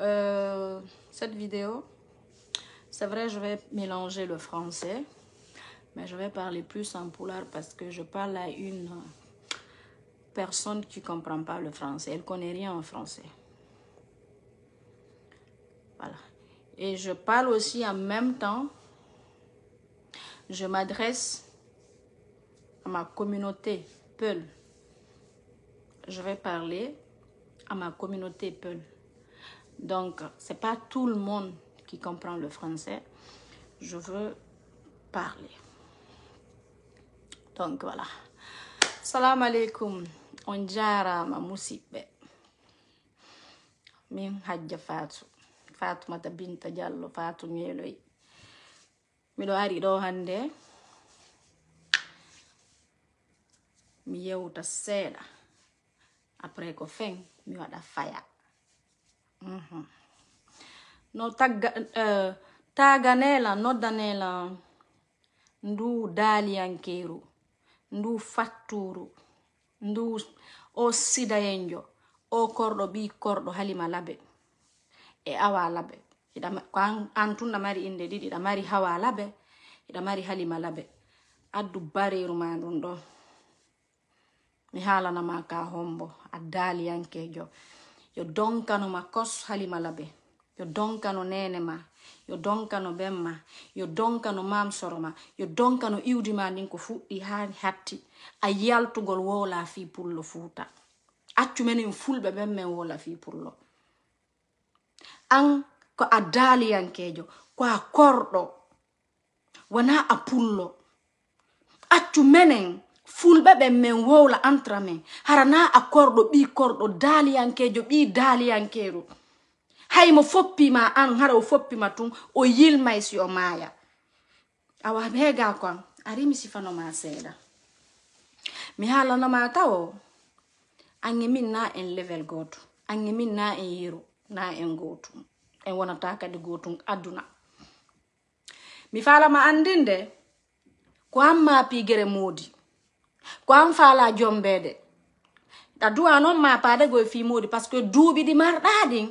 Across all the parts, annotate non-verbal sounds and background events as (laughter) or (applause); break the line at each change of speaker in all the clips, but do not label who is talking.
Euh, cette vidéo, c'est vrai, je vais mélanger le français, mais je vais parler plus en poulard parce que je parle à une personne qui ne comprend pas le français. Elle ne connaît rien en français. Voilà. Et je parle aussi en même temps, je m'adresse à ma communauté Peul. Je vais parler à ma communauté Peul. Donc, ce n'est pas tout le monde qui comprend le français. Je veux parler. Donc, voilà. Salam alaikum. On ma musibbe. Min hajja fatu. mata binta diallo fatu ñeeloy Milo ari ɗo hande. mi yewta seda. après ko fen mi wada faya Mhm. no tagga eh, taganela noddanela ndu daliyankeru ndu fatturu ndu o sidayenjo o korɗo ɓi korɗo halima labe e awa labe ko an tun ɗa mari inde ɗiɗi ɗa mari hawa labe eɗa mari halima labe addu bareru ma ɗum ɗo mi halanama ka hombo a daliyankejo yo ma kos halima labe yo donkano ma yo donkano bemma yo donkano mamsoroma yo donkano iwdima ndin ko fuɗɗi hani hatti a yaltugol wola fi pullo futa accu menen fulɓe ɓen men wola fi pullo an ko a daaliyankeejo ko a korɗo wana a pullo accu menen fulɓe ɓen min wowla entre men harana a korɗo ɓi korɗo daliyankejo ɓi daaliyankeru hay mo foppima an hara o foppima tun o yilmay si o maya awa hega kon ari mi sifanoma seeɗa mi haalanoma tawo an e min na en level goto an min na en yero na en gotu en wonata kadi gotum aduna mi falama andinde ko hamma pigere modi ko an fala jombede a duwa noon ma padago e fi muudi par ce que duuɓi ɗi marɗa ɗin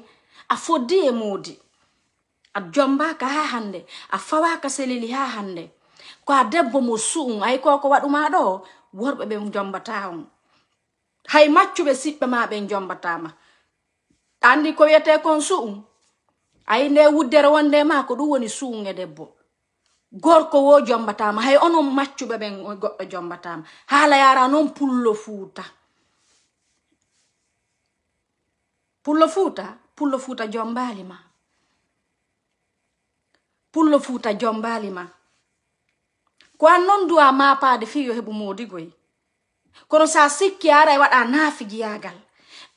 a foddi e muudi a jombaka ha hande a fawaka selili ha hande ko a debbo mo su'um ay koko waɗuma ɗo worɓe ɓe jombata on hay maccuɓe siɓɓe ma ɓen jombatama andi ko wiyete kon su'um ayi nde wuddere wonde ma ko ɗum woni su'um e debbo gorko wo jombatama hay ono maccuɓe ɓen goɗɗo jombatama haala yara noon pullo fuuta pullo fuuta pullo fuuta jombalima pullo fuuta jombalima ko an noon duwa mapade fi yo heɓu modigoy kono sa sikki ara e waɗa naafigi yagal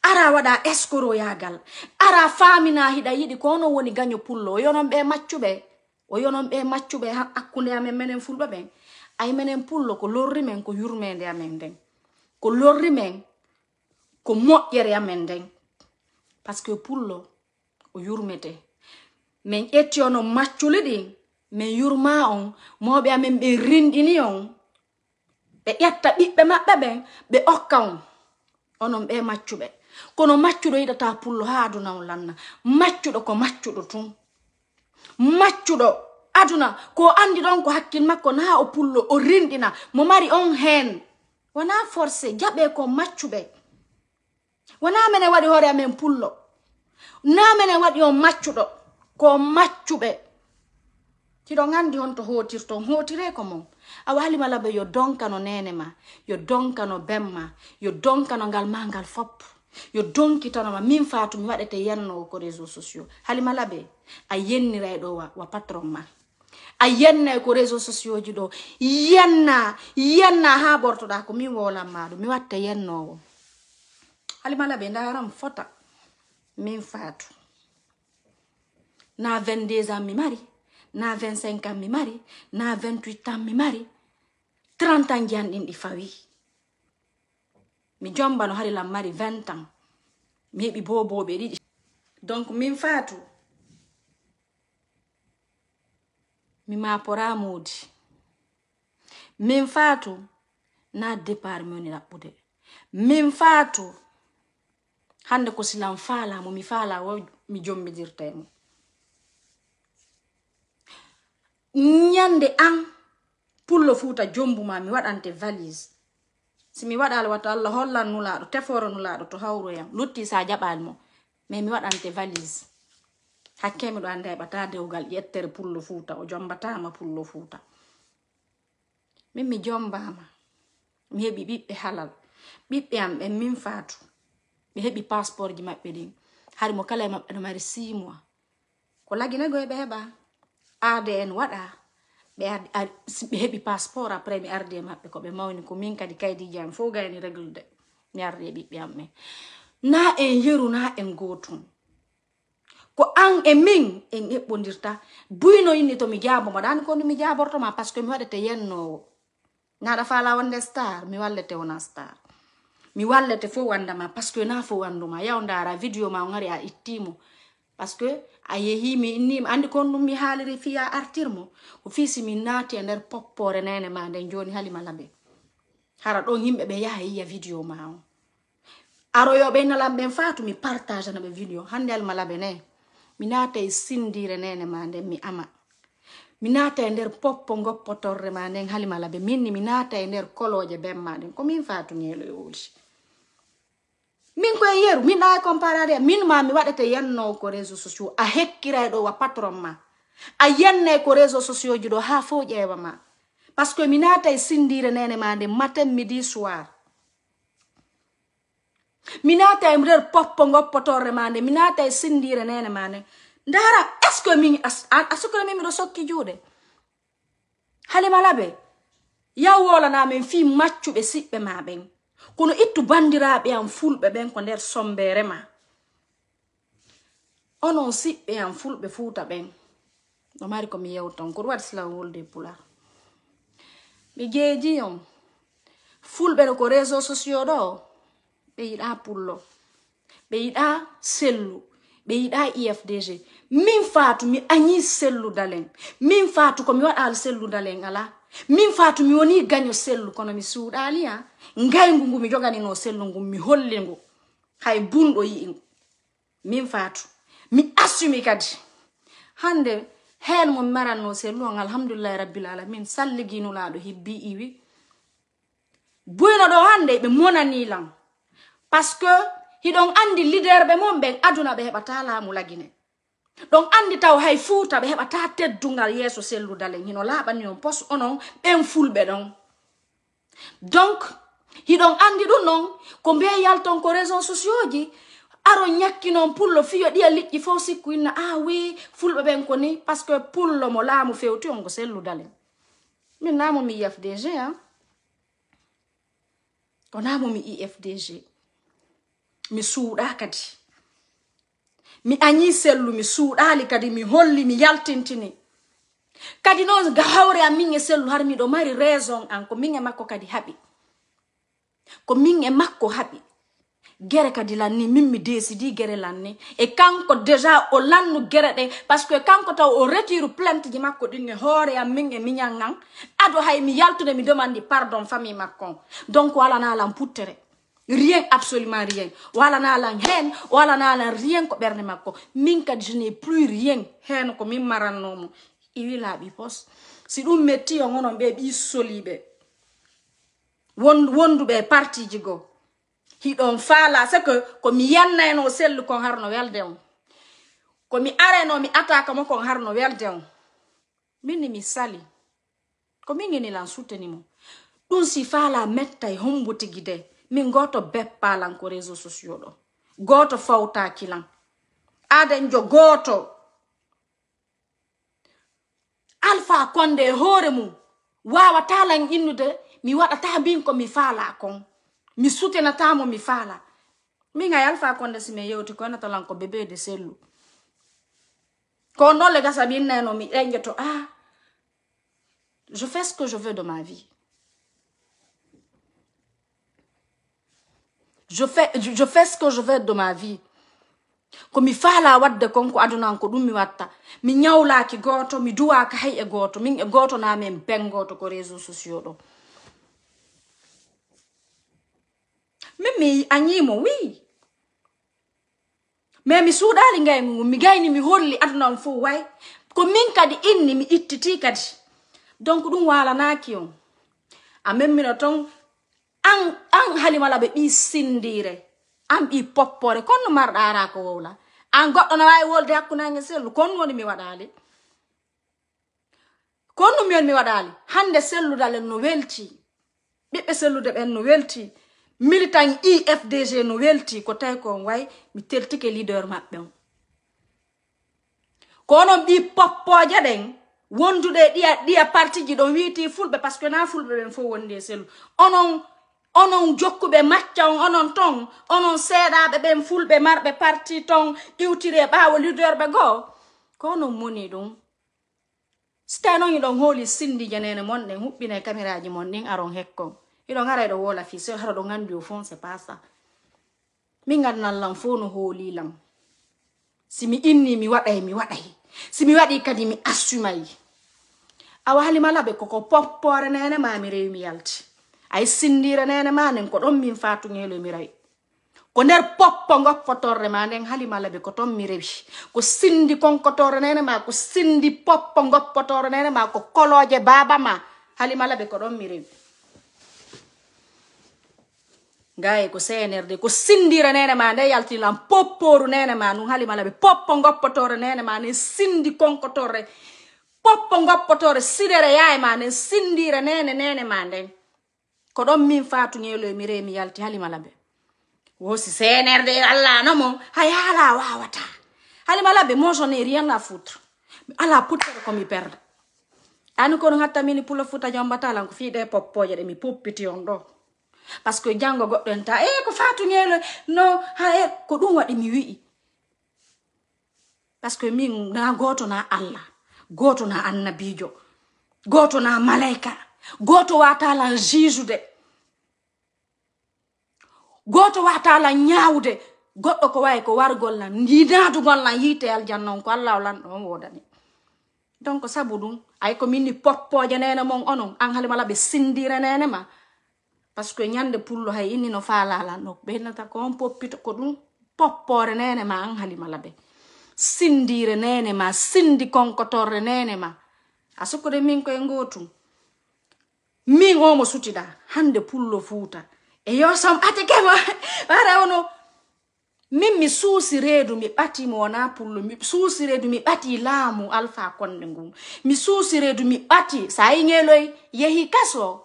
ara waɗa escoro yagal ara famina hiɗa yiɗi ko onon woni gaño pullo yonon ɓe maccuɓe oyono be eh, maccu be ha akkunde amen menen fulba be ay menen pullo ko lorri men ko yurmende amen den ko lorri men ko mo yere amen den parce que pullo o yurmete men etiono maccu lidi men yurma on mo be amen be rindini on be yatta bibbe mabbe be be okka on onon be maccu be kono maccu do yidata pullo ha do naw lanna maccu do ko maccu do tun maccuɗo aduna ko o anndi ɗon ko hakkil makko na o pullo o rinɗina mo mari on heen wona forcé jaɓe ko maccuɓe wona mene waɗi hoore amen pullo na mene waɗi on maccuɗo ko maccuɓe tiɗon anndi hon to hootirton hootire ko mon a waalimalaɓe yo donkano nene ma yo donkano bemma yo donkano ngal ma ngal foppo yo donkitanoma min faatu mi waɗete yannowo ko réseau sociaux halimala be a yenniray ɗo wa, wa patron ma a yennay ko réseau sociaux ji ɗo yenna yenna ha ɓortoɗa ko min wolan maɗum mi watta yennowo halimala be ndaram fota min fatu na 22 ans mi mari na 25 ans mi mari na 28 ans mi mari 30 ans jiyan ɗin ɗi fawi mi no hari lam mari 20 ans mi heɓi boboɓe ɗiɗi donc min faatu mi mapora modi min faatu na départ mi woni raɓɓude min faatu hande ko silam faalamo mi faala wo mi jommidirta e mo ñande an pullo fuuta jombuma mi waɗante valise simi waɗali wata allah hollan nulaɗo teforo nulaɗo to hawroyam lutti sa jaɓalimo ma mi waɗante valise hakke miɗo anda ɓata dewgal yettere pullo fuuta o jombatama pullo fuuta min mi jombama mi heɓi ɓiɓɓe halal ɓiɓɓe am ɓen min faatu mi heɓi passeport ji maɓɓe ɗin harimo kala e maɓɓe no mari simoi ko laguinagoye ɓeɓa adn waɗa ɓe ɓe heɓi passeport après mi ardi e maɓɓe ko ɓe mawni ko min kadi kaydiji am fo gayni reglude mi ardi e ɓiɓɓe amme na en yeru na en gotum ko an e min en heɓɓodirta buyno inni tomi jaabo mo ɗani kono mi jabortoma par ce que mi waɗete yennowo naɗa fa lawande star mi wallete wona star mi wallete fo wandama par ce que na fo wanduma yaw dara vidéo ma o gari a ittimo par ce que a yehi mi innima andi kon ɗum mi haaliri fi a artirmo ko fiisi min naati e nder poppore nene ma nden joni halima lamɓe hara ɗon yimɓe ɓe yaha yiya video ma on aroyoɓe nalamɓen fa to mi partage naɓe video hande halima laɓe ne mi naata e sindire nene ma nden mi ama mi naata e nder poppo goppotorre ma nden halima laɓe minni mi naata e nder koloje ben maɗen komin fatumi eloyowolji min koye yeru min ay comparade min ma mi waɗete yenno ko réseau sociaux a hekkiray ɗo wa patron ma a yennay ko réseau sociaux ji ɗo ha fo ƴeewa ma par ce que mi naata e sindire nene ma nde matin midi soir mi naata e nder poppo goppotorre ma nde mi naata e sindire nene ma nde ndara est ce que min a sukre min miɗo sokki juuɗe halimalaɓe yaw wolana min fi maccuɓe siɓɓe ma ɓen kono ittu bandiraɓe yam fulɓe ɓen ko nder sombere ma onon siɓɓe yam fulɓe fuuta ɓen no mari komi yewtan koɗum waɗi silawolde pular mi jeeji on fulɓe ɗo ko réseau sociau ɗo ɓe yiɗa pullo ɓe yiɗa sellu ɓe yiɗa ifdg min faatu mi añi sellu dalen min faatu komi waɗal sellu dalen ala min fatu mi woni gaño sellu kono mi suuɗaliya ngaygu ngu mi joganino sellu ngu mi holli ngu hay bunɗo yiingu min fatu mi assumi kadi hande hen mo mi maranno sellu on alhamdulillahi rabbilalamin salliginulaɗo hebbi iwi boynoɗo hande ɓe monanilan par ce que hiɗon andi lidere ɓe mon ɓen aduna ɓe heɓata laamu lagine Donc, andi taw hay fuu taɓe heɓata teddungal yeeso selludalen hino laaɓani on pos onon en fulɓe ɗon donc hiɗon andi ɗum non, ko mbeyal ton ko réseau sociaux ji aro ñakki noon pullo fiyo ɗiya liƴƴi fof sikku inna a ah, wi fulɓe ɓen koni, ni par ce que pullo mo laamu fewti on ko selludalen min namo mi ifdg e a ah. ko namo mi ifdg e mi suuɗa kadi mi añi sellu mi suuɗali kadi mi holli mi yaltintini kadi noon gahawre am min e sellu har miɗo mari raison an ko min e makko kadi haɓi ko min e makko haɓi gere kadi lanni min mi décidi gere lanni e kanko déjà o lannu gere ɗe par ce que kanko taw o retiru plainte ji makko ɗin e hoore am min e miñal ngan ado hay mi yaltude mi demandi pardon famille makko on donc o alana lan puttere rien absolument rien wala la hen wala la rien ko berne makko min je n'ai plus rien hen ko min rien, iwi bi pos si do metti on rien, ɓe ɓi be parti partiji hi don rien, se que yanna rien, sellu kon harno rien, ko mi areno mi ataka mo kon harno welde ne mi sali ko min rien, sutenimo ɗum si rien, metta hombo tigi min goto beppa lan ko réseau sociaux ɗo goto fawtaki lan aden jo goto alpha konde e hoore mum wawata lan innude mi waɗata min ko mi faala kon mi sutenatamo mi fala. min ay alpha konde simin yewti na ko bebe de sellu ko nolle gasa min neno mi ɗengue ah je fais ce que je veux de ma vie je fais je fais ce que je veux de ma vie komi la de konko aduna ko mi watta mi ñawlaaki goto, mi duwaaka hay e goto. min e gooto naamin ben goto ko réseaux sociaux do. mi anyimo, oui. Me mi suuɗaali ngaygu je mi gayni mi holli aduna way ko min kadi inni mi ittiti kadi donc on a memmino an an halimala ɓe ɓi sindire an ɓi poppore kon no marɗara ko wowla an goɗɗo no wawi wolde hakkunage sellu kon woni mi waɗali kon ɗum yon mi waɗali hande selludal en no welti ɓiɓɓe sellude ɓen no welti militan ifdg e no welti ko tawi kon way mi teltike leader maɓɓe o konon ɓi poppoje ɗen wondude ɗiya ɗiya parti ji ɗo wiiti fulɓe par ce que na fulɓe ɓen fo wondi e sellu onon onon jokkuɓe macca on onon ton onon seeɗaɓe ɓen fulɓe marɓe parti ton iwtiri e ɓaawo lideurɓe goo ko onon moni ɗum so tawi noon iɗon hooli sindi janene monɗen huɓɓinay camiraji mon ɗin aron hekko iɗon ara ɗo wola fi so hara ɗo gandi o fon se pasa min gandanlam fo no hoolilam simi inni mi waɗay mi waɗay simi waɗi kadi mi assumay a wahalimalaɓe koko poppore nene mami rewmi yalti ay sindira nene ma nen ko min fa tugelomi ko nder poppo goppotorde ma nden halimalaɓe ko mi rewi ko sindi konkotore nene ma ko koloje baba ma halimalaɓe ko mi rewi ngaye ko ko sindira nene ma nde nene ma num halimalaɓe poppo goppotore nene ma nden sindi konkotore poppo goppotore sidere yaye ma nden sindira nene ma nden ko ɗon min fatuŋelo e mi remi yalti halimala mbe wosi senerde allah nomo hay haala wawata halimala be moi j'en ai rien à foutre ala puttere komi perde ani kono hatta mini pulo futa jombatalan eh, ko fiiɗe poppoje ɗe mi poppiti on ɗo par ce que janngo goɗɗo en ta e ko fatuŋelo no ha e ko ɗum waɗi mi wi'i par ce que min na goto na allah goto na annabijo goto na malaika goto watalan jijude goto watalan ñawde goɗɗo ko wawi ko wargol nan ndinadugol nan yite aljanna on ko allah lan ɗo wodani donc saabu ɗum ay ko minni poppoje nene mon onon an halimala ɓe sindire nene ma par ce que ñande pullo hay inni no falalan ɗo ɓenata ko on poppita ko ɗum poppore nene ma an halimala ɓe sindire nene ma sindi konkotorre nene ma a sokude min koye gotum min omo sutiɗa hande pullo fuuta e yosam atekema warawno (laughs) min mi suusi reedu mi ɓati mi wona pullo mi suusi reedu mi ɓati laamu alpha konɗe ngum mi suusi reedu mi ɓati sa yi ngeloy yehi kaso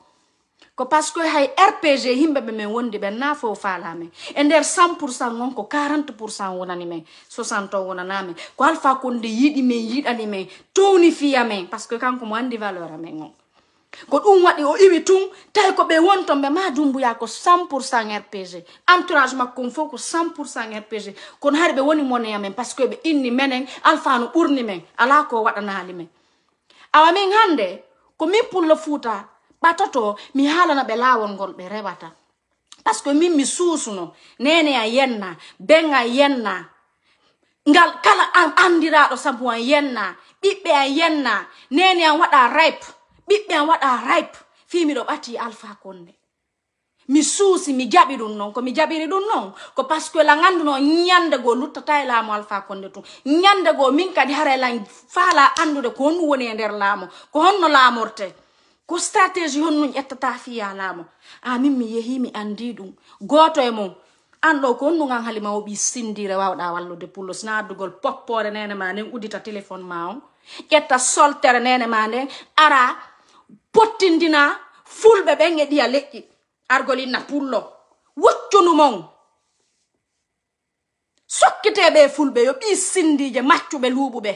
ko par ce que hay rpg yimɓe ɓe min wondi ɓen na fo faalamen e nder cent pour cent ngon ko quarante pour cent wonani men soixante o wonanamen ko alpha konde yiɗi min yiɗani men towni fiyamen par ce que kanko mo andi valeur amen on ko ɗum waɗi o iwi tun tawi ko ɓe wonto ɓe ma dumbuya ko 100 pourcent rpg entourage makko fof ko 100 pourcent rpg kono hari ɓe woni moneya men par ce que ɓe inni menen alfano ɓurni men ala ko waɗanali men awa min hande ko min pullo fuuta ɓatoto mi haalana ɓe laawol ngol ɓe rewata par ce que min mi suusuno nene a yenna ben a yenna ngal kala an andiraɗo sabu an yenna ɓiɓɓe an yenna nene an waɗa ripe ɓiɓɓe am waɗa ripe fi miɗo ɓati alpha konde mi suusi mi jaɓi ɗum noon komi jaɓiri ɗum noon ko parce que lan annduno ñande luttata e laamu alpha konde tun ñande min kadi hara e faala anndude ko honɗum woni e nder laamu ko honno laamorte ko stratégie honɗum ƴettata fiya laamu amin mi yehi mi anndi ɗum gooto e mum an ɗo ko honɗum an halima o ɓi sindire wawɗa wallude pullo sina addugol poppore nene ma nden udita téléphone ma on ƴetta soltere nene ma nden ara pottindina fulɓe ɓen e ɗiya leƴƴi argolinna pullo woccunu mon sokkiteɓe fulɓe yo ɓi sindije maccuɓe luuɓuɓe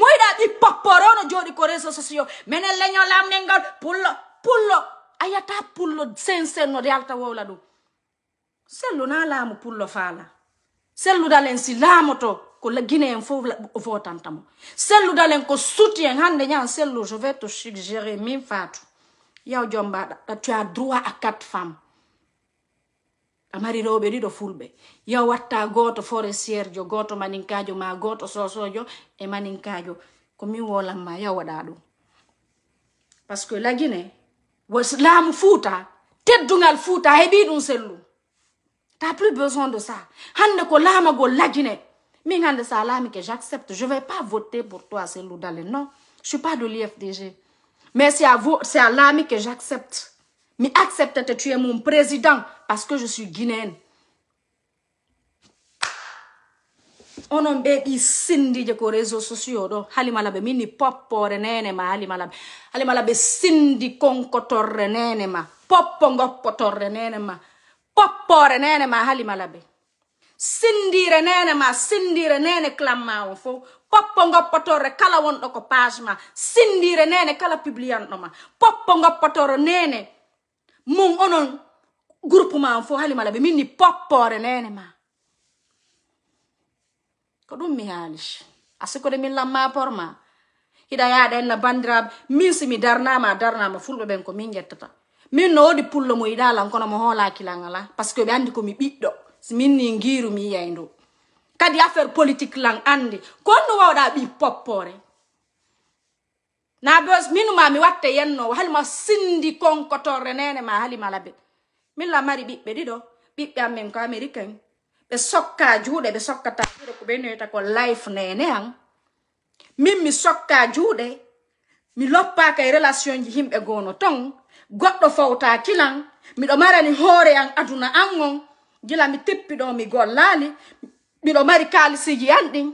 moyiɗa ɓi poppore ono ko réseau sociaux minen leñol lamnen ngal pullo pullo ayata pullo sen senno de alta wowla ɗum sellu laamu pullo faala selludalen si laamoto la guinéen fo votantamo sellu dalen ko soutien hande je vais te suggérer min fatou yow tu as droit à quatre femmes a goto jo goto maninkajo ma goto e maninkajo Komi wola ma yow que la guinée waslam fouta fouta sellu ta plus besoin de ça hande ko la Mingande Salami que j'accepte. Je ne vais pas voter pour toi, c'est Loudalé. Non, je ne suis pas de l'IFDG. Mais c'est à vous, c'est à l'ami que j'accepte. Mais accepte que tu es mon président parce que je suis guinéenne. On a des Cindy de réseaux sociaux. halimalabe mini pop pour nene ma halimalabe. Halimalabe sindi konkotor nene ma. Pop pongo potor nene ma. Pop pour nene ma halimalabe. sindire nene ma sindire nene klamma on fo poppo ngoppotorre kala wonɗo ko page ma sindire nene kala publiyanɗo ma poppo goppotoro nene mum onon groupe ma on fo halimala ɓe minni poppore nene ma ko ɗum mi haali asikode min lamma por ma hiɗa yaɗa enna bandiraɓe min simi darnama darnama fulɓe ɓen ko min guettata min no woodi pullo mo yiɗalan kono mo hoolakila ngala par ce que ɓe andi komi ɓiɗɗo minni ngiru mi yiyaydu kadi affaire politique lan andi kon no wawɗa ɓi poppore na bes minuma mi watta yennowo halima sindi konkotorre nene ma halimala be milla mari ɓiɓɓe ɗiɗo ɓiɓɓe amin ko américain ɓe sokka juuɗe ɓe sokkata juuɗe ko ɓenoyta ko life nene an min mi sokka juuɗe mi loppaka e relation ji himɓe gono ton goɗɗo fawta kilan miɗo marani hoore an aduna an on gila mi teppi ɗo mi gollali miɗo mari kalisiji an ɗin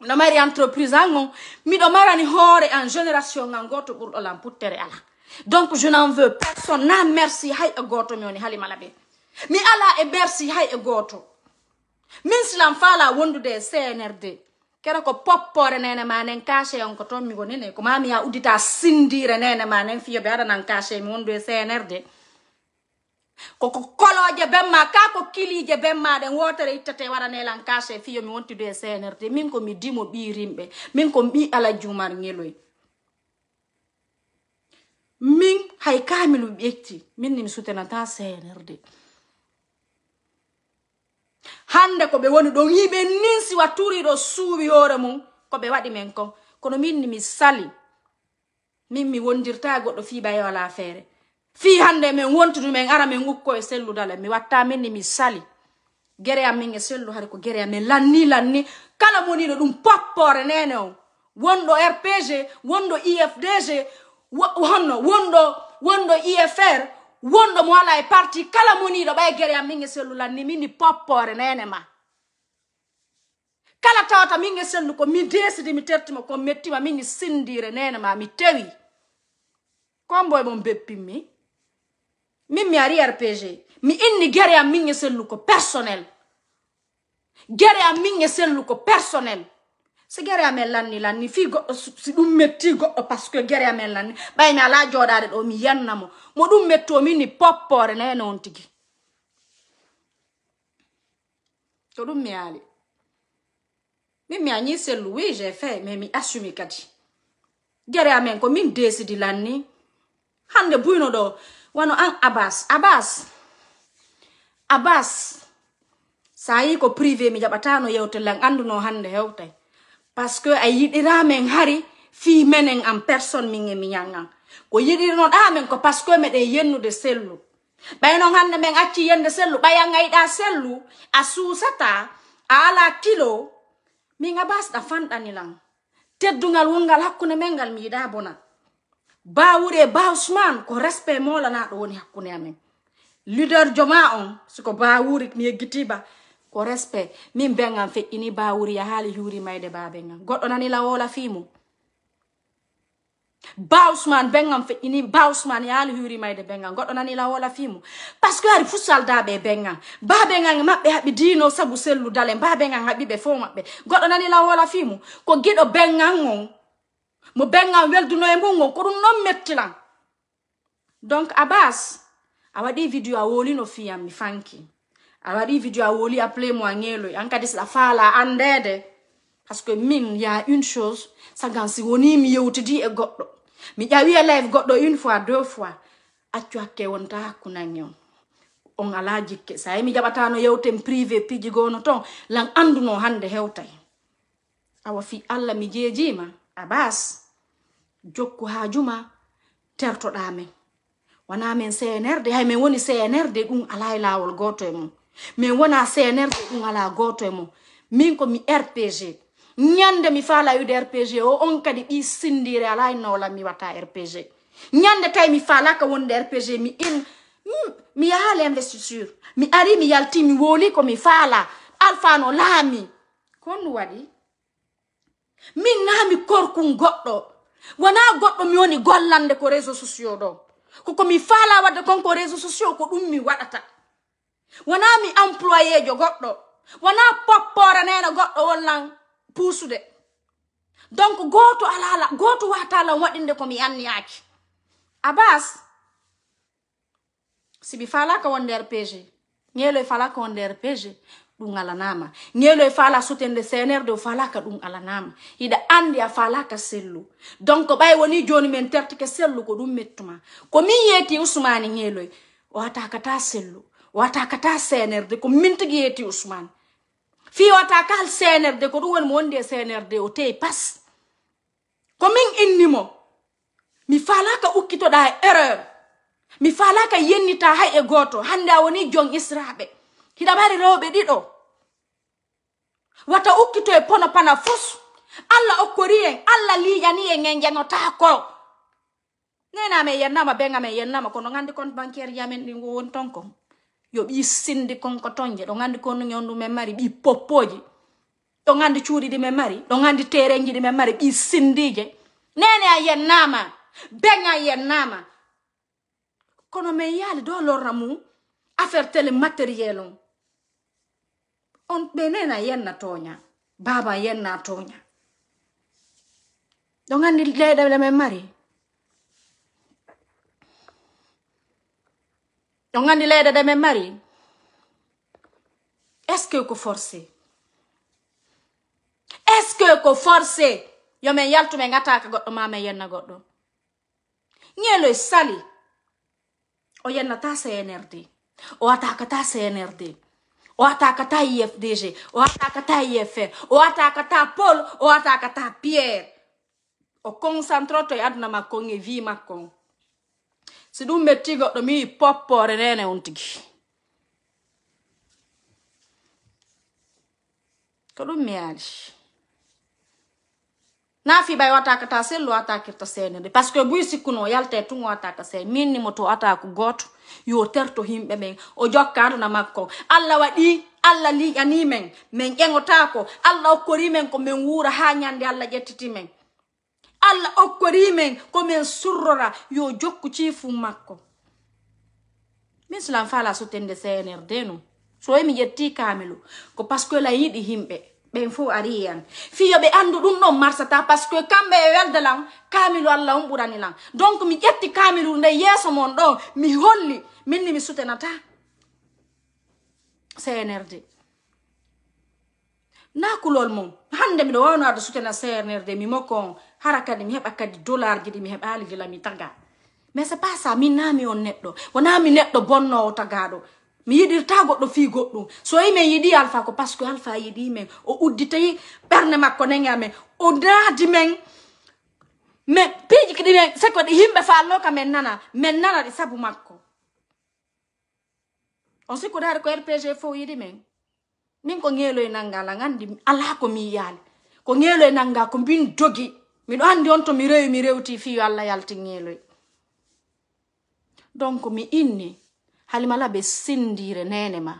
miɗo mari entreprise an on miɗo marani hoore an génération an goto ɓurɗo lamputtere ala donc je n'en veux personne na merci hay e goto mi woni halimala ɓe mi ala e merci hay e goto min silam fala wondude e cnrd kera ko poppore nene ma nen kache on ko toon mi wonine ko mami ya uddita sindire nene ma nen fiyoɓe aɗanan kache mi wondu e cnrd koko koloje bemma ka ko kilije bemmaɗen wotere ittate waranelan kache fiyo mi wontido e snrd min komi dimo ɓirimɓe min ko ɓi ala jumar geloy min hay kamilu ɓetti minni mi sutenata snrd hande koɓe woni ɗon yiɓe ninsi wa turiɗo suuwi hoore mum koɓe waɗi men kon kono minni mi sali min mi wondirta goɗɗo fiɓa yewala feere fi hande min wontunu min ara min gukko e sellude ala mi watta min ni mi sali gere am min e sellu hari ko gere amin lanni lanni kala moniɗo dum poppore nene o wondo rpg wondo ifdg honno wondo wondo ifr wondo mo wala e parti kala moniɗo bay e gere am min e sellu lanni min ni poppore nene ma kala tawata min e sellu ko mi desidi mi tertima ko mettima min sindire nene ma mi tewi komboye mon mi mimi ari RPG. Mi inni gere ya mingi sen luko personnel. Gere ya mingi sen luko personnel. Se gere ya men lanni lanni. Fi si dum metti go paske gere ya men lanni. Bayni ala jodare do mi yanna mo. dum metto mi ni poppore ne ne tigi. To dum mi ali. Mimi anyi sen lui j'ai fait mais mi assume kadi. Gere ya men ko min desidi lanni. Hande buyno do. wano ang abas abas abas sa yi ko privé mi jaɓatano yewte lang anduno hande hewtay parce que a yiɗiramen hari fi menen an personne min e mi yangan ko yiɗirnoɗamen ah, ko parce que meɗen yennude sellu ɓay noon hande min acci yende sellu ɓayan gayɗa sellu a susata a ala kilo min abas ɗa fanɗanilan teddugal wongal hakkunde men ngal mi yiɗa bonan ba wure ba usman ko respect molana ɗo woni hakkunde amen leader joma on suko ba wuri mi yeggitiba ko respect min be ngam ba ya haali huri mayde babe ngam goɗɗo nani lawola fimu ba usman be ngam feƴƴini ba usman ya haali huri mayde be ngam goɗɗo nani lawola fimu parce que ari fu saldaɓe be babe ngam maɓɓe haɓi dino sabu selludale babe ngam haɓiɓe fo maɓɓe goɗɗo nani lawola fimu ko giɗo bengam on mo benga welduno e ngongo ko ɗum non mettilan donc abas a waɗi video a woli no fi mi fanki a waɗi video a woli appelé mo a ŋeeloy an kadi saɗa faala andede par ce que min ya une chose sagan si woni mi yewti di e goddo mi ƴawi e live goddo une fois deux fois accu hakke wonta hakkunange on on ala jikke sa mi jabata no yewtem privé pidji gono ton lan anduno hande hewtay awa fi alla mi jeejima abas jokku ha juma tertoɗa men wona min cnrd hay min woni cnrd e ɗum ala e lawol goto e mum min wona cnrd ɗum ala goto e mum min komi rpg ñande mi faala wiide rpg o on kadi ɗi sindire ala e nowola mi watta rpg ñande tawi mi faalaka wonde rpg mi in hmm, mi yaha l' investiture mi ari mi yalti mi woli komi faala alpha no laami kon waɗi min nami korkum goɗɗo wona goɗɗo mi woni gollande ko réseau sociau ɗo koko mi faala wadde konko réseau sociau ko ɗum mi waɗata wona mi employéjo goɗɗo wona poppore nena goɗɗo wollan puusude donc gooto alala gooto watalan waɗinde komi anniyaki abas si mi faalaka won nder pg ñeeloy faalaka won nder pg ɗum alanama ngelo e fala sutende cnr de falaka ɗum alanama hiɗa andi a falaka sellu donc ɓay woni joni min tertike sellu ko ɗum mettuma ko min yeeti usmani ngeloy e, o kata sellu wata kata cnrd ko min tigi yeeti usmani fi wata kal cnrd ko ɗum woni mo wondi e cnrd o teyi pas ko min innimo mi falaka ukkitoɗa e erreur mi falaka yennita hay e goto hande a woni jon israɓe kida mari rewbe dido wata ukito e pono pana fusu alla okori en alla li yani en ngenge no tako nena me yenna ma benga me yenna ma kono ngandi kon bankier yamen ni won tonko yo bi sindi kon ko tonje do ngandi kon nyondu me mari bi popoji do ngandi churi di me mari do ngandi terengi di me mari bi sindije nena yenna ma benga yenna ma kono me yali do lorna mu affaire tele materielon on benena yen na tonya baba yen na tonya don andi leda le me mari don andi leda de mari est-ce que ko forcer est-ce que ko forcer yo men yaltume ngataka goɗɗo mame men yenna goɗɗo ñeeloy sali o yennata cnrd o ataka ta cnrd oatakata ifdg oatakata ife oatakata paul oatakata pierre okoncentre to e aduna makko e vi makko si ɗum metti goɗɗo mi wi poppore nene on tigi ko ɗum mi yaali na fi bay wata ka ta sello attakirta seene nde par parce que buy sikkuno tu wata ka seene min ni moto ata ku goto yo terto himbe men o na makko alla wadi alla li liƴani men men min alla o kori men ko men wura ha nyande alla jettiti men alla o kori men ko men surrora yo jokku ci fu makko min sulan fala so sotende cnrd no so mi ƴetti kamelo ko parce que la yidi himbe ɓen fo ariyan fi yoɓe andu ɗum ɗon marsata parceque kamɓe e weldalan kamilu allah on ɓuranilan donc mi ƴetti kamilu nde yeeso mon ɗo mi holli minni mi sutenata cnrd na kulol mum hande miɗo wawnoade sutena cnrd mi mokko on hara kadi mi heɓa kadi dollar ji ɗi mi heɓaali dila mi taga mais c'est pas ça min nami on neɗɗo wonami neɗɗo bonnowo tagaɗo mi yiɗirta goɗɗo fi goɗɗum so yi min yiɗi alpha ko par ce que alpha yiɗi men o udditayi ɓerne makko nanga men o naadi men min piiji kiɗi men sa kiwaɗi yimɓe falloka min nana min nana ɗi saabu makko on sikkudaade ko rpg fo yiɗi men min ko ŋeelo e nanngal an anndi alaa ko mi yiyaali ko ŋeelo e nannga ko mbin dogi miɗo anndi on to mi rewi mi rewti fiyo allah yalti ŋeeloy donc mi inni halimala be sindire nene ma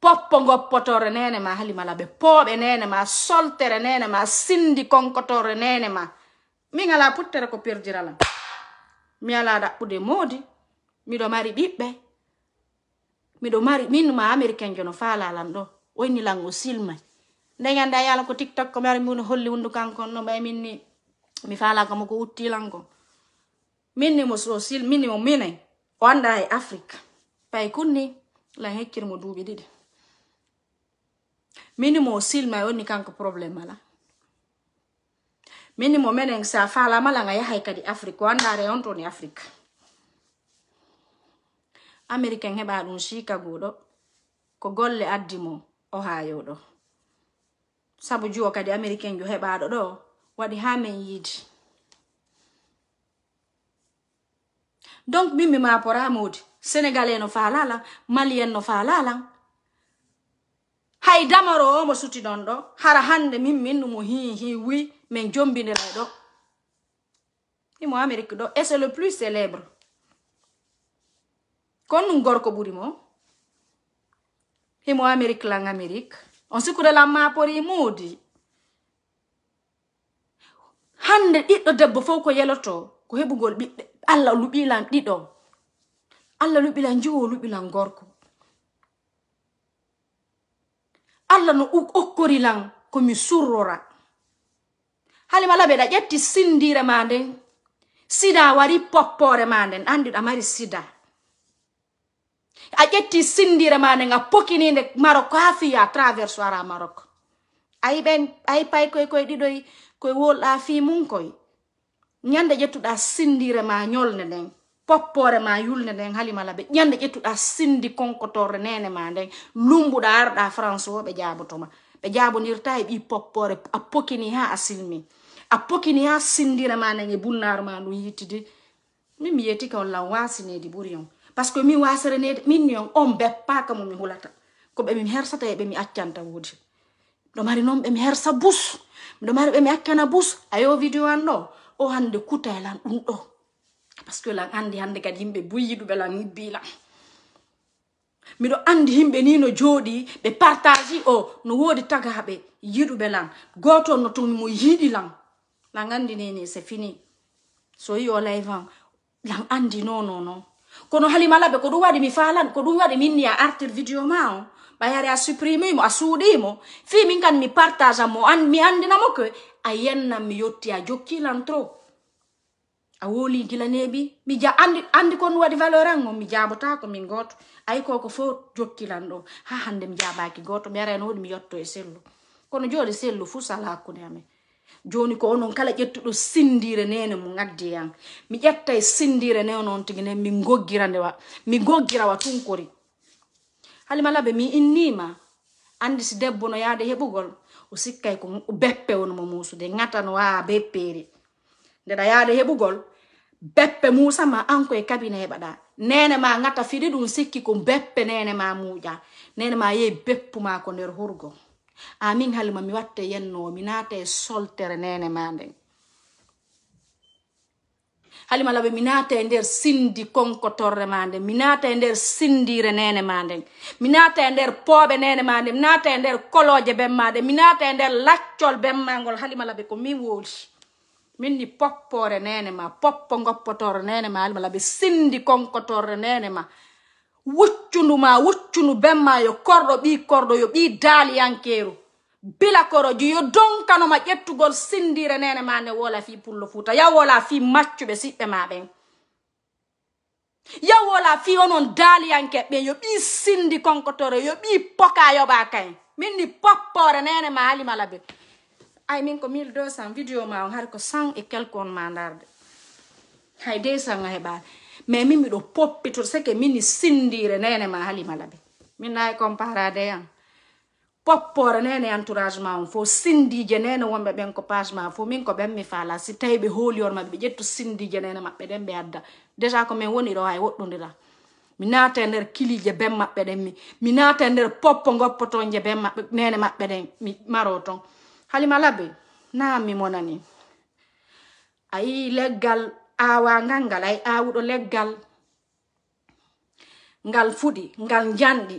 poppo goppotore nene ma halimala be pooɓe nene ma soltere nene ma sindi konkotore nene ma min ala puttere ko perdiralam mi ala ɗaɓɓude moodi miɗo mari ɓiɓɓe miɗo mari min ma américain jono faalalam ɗo oynilan o silmay ndeganda yala ko tiktok ko mi ara no mi holli wundu kankon no ɓay min ni mi faalakamo ko uttilan minni mo sosil minni mo minay o anda e afrique pay kunni lan hekkirmo duuɓi ɗiɗi minni mo sil ma onni kanko probléme ala minni mo minen sa falamalan a yahay kadi afrique o anda re on toni e afrique américain heɓa ɗum chicagoɗo ko golle addimo o hayoɗo sabu juwo kadi américain jo heɓaɗo ɗo waɗi ha min yiidi donc min mi mapora modi sénégal e no falalan mali en no falalan hay damaro o mo suti ɗon ɗo hara hande min minnumo hihi wi min jombinira ɗo imo amérique ɗo et c'est le plus célèbre kon num gorko ɓuuri mo himo amérique lan amérique on sikurelan mapori modi hande ɓiɗɗo debbo fof ko yeloto ko heɓugol ɓiɓɓe Allah lubilan dido. Allah lubilan juo lubilan gorko. Allah no ukokori lang komi surora. Halima labe da yetti sindire mande. Sida wari popore mande andida mari sida. A yetti sindire mande nga pokini ne Maroko afia traverso ara Maroko. Ay ben ay pay koy koy didoy koy wol afi mun koy. ñande ƴettuɗa sindire ma ñolde nden poppore ma yulde nden halimalaɓe ñande ƴettuɗa sindi konkotorre nene ma nden lumbuɗa arɗa france o ɓe jabotoma ɓe jabodirta e ɓi poppore a pokini ha a silmi a pokini ha sindire ma nden e bunnaro ma ndu yittidi min mi yetti ka ollam wasinedi ɓuuri on par ce que min wasirenede min on on beppaka mumi hulata ko ɓe min hersata e ɓemi accanta wuudi ɗo mari noon ɓemi hersa bus ɗo mari ɓemi accana bus ayo vidéo an ɗo o hande kutaelan ɗum ɗo par ce que lan andi hande kadi yimɓe buyiɗuɓe lan yibbilan miɗo andi himɓe ni no jooɗi ɓe partage o no woodi tagaɓe yiɗuɓe lan goto no t o n mo yiɗi lan lan andi nini c'est fini so yi o layvan lan andi no no non kono halimalaɓe ko ɗum waɗi mi falan ko ɗum waɗi minni a artir v i d e o ma o ɓayare a supprimimo a suuɗimo fi min kan mi partage mo an mi andinamo que ayenna mi yotti a jokkilan trop a woli gilaneɓi mi ja andi andi kon waɗi valeur an on mi jabota ko min goto ay koko fo jokkilan ɗo ha hande mi jabaki goto mi arano woɗi mi yotto e sellu kono jooɗi sellu fu sala hakkunde amen joni ko onon kala ƴettuɗo sindire nene mo gaddi yan mi ƴetta e sindire ne onon tigi nen min goggira ndewa mi goggirawa tunkori halimalaɓe mi innima andi si debbo no yaade heɓugol sikkay ko beppe wonmo muusude ŋatan waa be peere ndeɗa yahde heɓugol beppe muusa ma an koye kabine heɓaɗa nene ma ŋata fiɗi ɗum sikki ko beppe nene ma muuƴa nene ma yehi beppu ma ko nder hurgo amin halima mi watta yennowo mi naata e soltere nene ma nden halima laɓe minata e nder sindi konkotorre ma nde mi e nder sindire nene ma nden e nder pooɓe nene ma nde e nder koloje ben ma nde e nder lacciol ben ma ngol halima laɓe ko min wooli min ni poppore nene ma poppo goppotorre nene ma halima laɓe sindi konkotorre nene ma wuccundu ma wuccundu ben ma yo korɗo ɓi korɗo yo ɓi daaliyankeeru bila ju yo donkanoma ƴettugol sindire nene ma ne wola fi pullo futa, ya wola fi maccuɓe siɓɓe ma ɓen ya wola fi onon daaliyankeɓɓen yo ɓi sindi konkotore yo ɓi poka yoɓa kaen min ni poppore nene ma halimala be ay min ko 1200 vidéo ma on har ko 100 e quelque on ma darde hay 200 a heɓaade mais min miɗo poppito seke min ni sindire nene ma halimala be min nayi comparade poppore nene entourage ma on fo sindije nene wonɓe ɓen ko page ma fo min ko ɓen mi fala si tawi ɓe holiyor maɓɓe ɓe ƴettu sindije nene maɓɓe ɗen ɓe adda déjà ko min woniɗo ha woɗɗodira mi naata e nder kilije ben maɓɓe ɗen mi mi naata e nder poppo goppotoje ben maɓɓe nene maɓɓe ɗen mi maro ton halima labe naam mi monani a yi leggal awa ngal ngal a yi awuɗo leggal ngal fuɗi ngal janɗi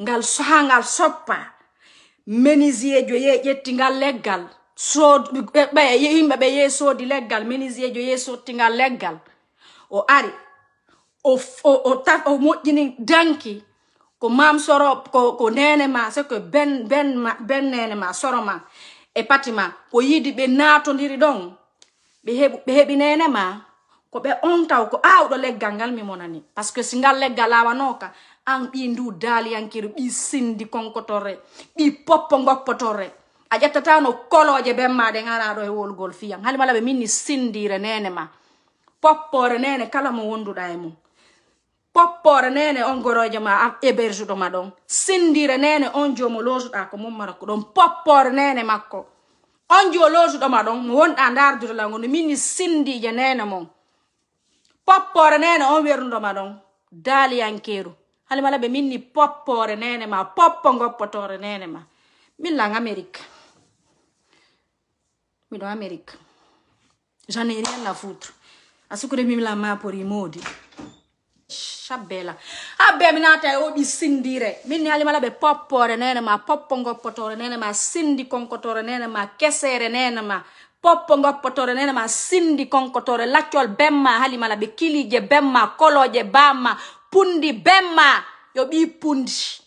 ngal saha ngal soppa menisier jo ye ƴettingal leggal soɓe yimɓe ɓe yeh soodi leggal menisier jo yeh sottingal leggal o ari o moƴƴini danki ko mam soro ko, ko nene ma se ko ben, ben, ma, ben nene ma soro ma e pati ma ko yiɗi ɓe natodiri ɗon ɓe heɓi nene ma ko ɓe ontaw ko awɗo leggal ngal mi monani par ce que si ngal leggal lawanoka an ɓi ndu daaliyankiri ɓi sindi konkotorre ɓi poppo goppotore a ƴettatano koloje ɓen maɗe garaɗo e wolgol fiyan halimala ɓe minni sindire nene ma poppore nene kala mo wonduɗa e mum poppore nene on goroje ma héberge ma ɗon sindire nene on jomo losuɗa ko mum ko ɗon poppore nene makko on jo losuɗoma ɗon mo wonɗa dardirlango no minni sindije nene mon poppore nene on wernudoma ɗon daaliyankeru hali mala be min ni poppoore nene ma poppo goppotoore nene ma min lan amérique miɗo amérique j'en ai rien à foutre a sukure mi la ma pori moodi sabbela habbe mi nata e obi sindire min ni halimala ɓe poppore nene ma poppo goppotore nene ma sindi konkotore nene ma kesere nene ma poppo goppotore nene ma sindi konkotore laccol bemma hali halimala ɓe kilije bemma koloje bama pundi bemma yo ɓi pundi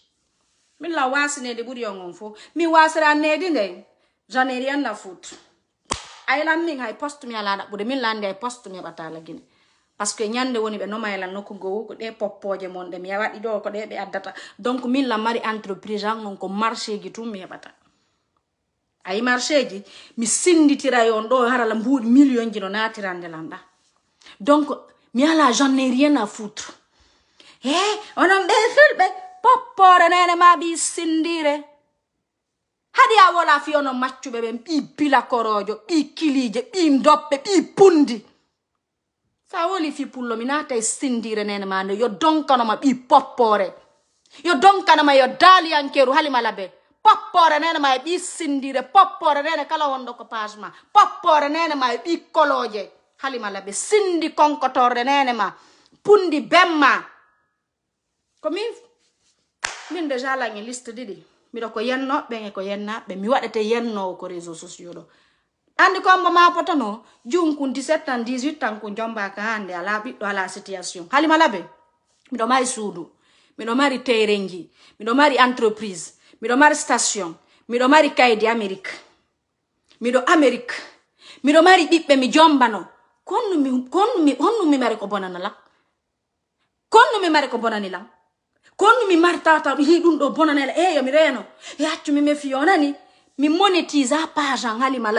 min la wasinede ɓuri yo gon fo mi wasira nedi nde janeri en nafutu ayilan min hay poste mi ala ɗaɓɓude min landi hay poste mi heɓatala guine par ce que ñande woni ɓe nomayelan nokku gowu ko ɗe poppoje mon ɗe mi waɗi ɗo ko ɗe ɓe addata donc min la mari entreprise an on ko marché ji tum mi heɓata ayi marché ji mi sinditira yon ɗo harala mbuuɗi million ji no natirandelan ɗa donc mi ala j'en ai rien à foutre e eh, onon ɓe fulɓe poppore nene ma ɓi sindire hade a wola fi onon maccuɓe ɓen ɓi bilakorojo ɓi kilije ɓi doɓɓe ɓi pundi sa woli fi pullo mi e sindire nene ma nde yo donkanoma ɓi poppore yo donkanama yo daaliyankeru halimala be poppore nene ma e sindire poppore nene kala wonɗo ko page ma poppore nene ma e koloje halimala ɓe sindi konkotorde nene ma pundi bemma komi min déjà lañi liste ɗiɗi mbiɗa ko yenno ɓee ko yennaɓe mi waɗete yennowo ko réseau sociaux ɗo andi kombo ma potano junkun 17 tan 18 tan ku jomba ka hande ala ɓiɗɗo ala situation halima laɓe miɗo mari suudu miɗo mari terrenji miɗo mari entreprise miɗo mari station miɗo mari kaydi amérique miɗo amérique miɗo mari ɓiɓɓe mi jombano konnu mi konnu mi honnu mi mari ko bonana lan konnu mi mari ko bonani lan kon mi marta mi hi do ɗo bonanela e eh, mi reno e accumi mi fiyonani mi monétise a page an halima